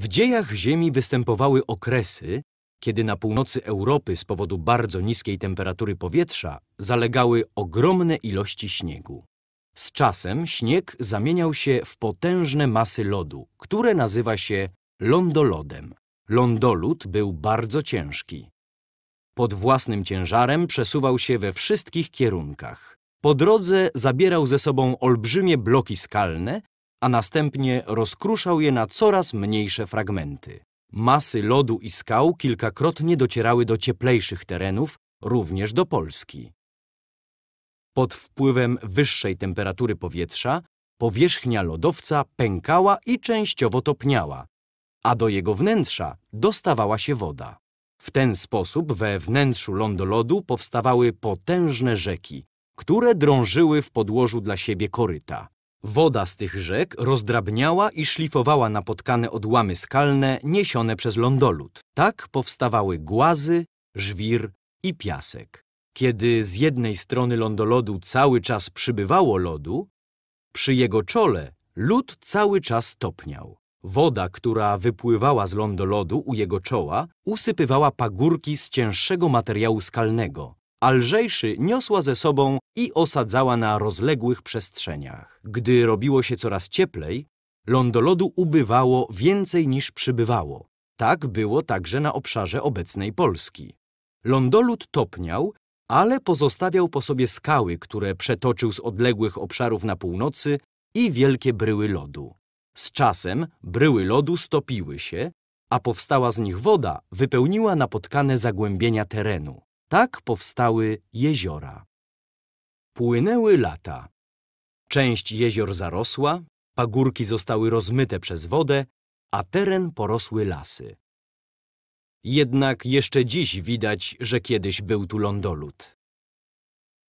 W dziejach Ziemi występowały okresy, kiedy na północy Europy z powodu bardzo niskiej temperatury powietrza zalegały ogromne ilości śniegu. Z czasem śnieg zamieniał się w potężne masy lodu, które nazywa się lądolodem. Lądolód był bardzo ciężki. Pod własnym ciężarem przesuwał się we wszystkich kierunkach. Po drodze zabierał ze sobą olbrzymie bloki skalne, a następnie rozkruszał je na coraz mniejsze fragmenty. Masy lodu i skał kilkakrotnie docierały do cieplejszych terenów, również do Polski. Pod wpływem wyższej temperatury powietrza powierzchnia lodowca pękała i częściowo topniała, a do jego wnętrza dostawała się woda. W ten sposób we wnętrzu lądolodu powstawały potężne rzeki, które drążyły w podłożu dla siebie koryta. Woda z tych rzek rozdrabniała i szlifowała napotkane odłamy skalne niesione przez lądolud. Tak powstawały głazy, żwir i piasek. Kiedy z jednej strony lądolodu cały czas przybywało lodu, przy jego czole lód cały czas topniał. Woda, która wypływała z lądolodu u jego czoła, usypywała pagórki z cięższego materiału skalnego, Alżejszy niosła ze sobą i osadzała na rozległych przestrzeniach. Gdy robiło się coraz cieplej, lądolodu ubywało więcej niż przybywało. Tak było także na obszarze obecnej Polski. Lądolud topniał, ale pozostawiał po sobie skały, które przetoczył z odległych obszarów na północy i wielkie bryły lodu. Z czasem bryły lodu stopiły się, a powstała z nich woda wypełniła napotkane zagłębienia terenu. Tak powstały jeziora. Płynęły lata. Część jezior zarosła, pagórki zostały rozmyte przez wodę, a teren porosły lasy. Jednak jeszcze dziś widać, że kiedyś był tu lądolud.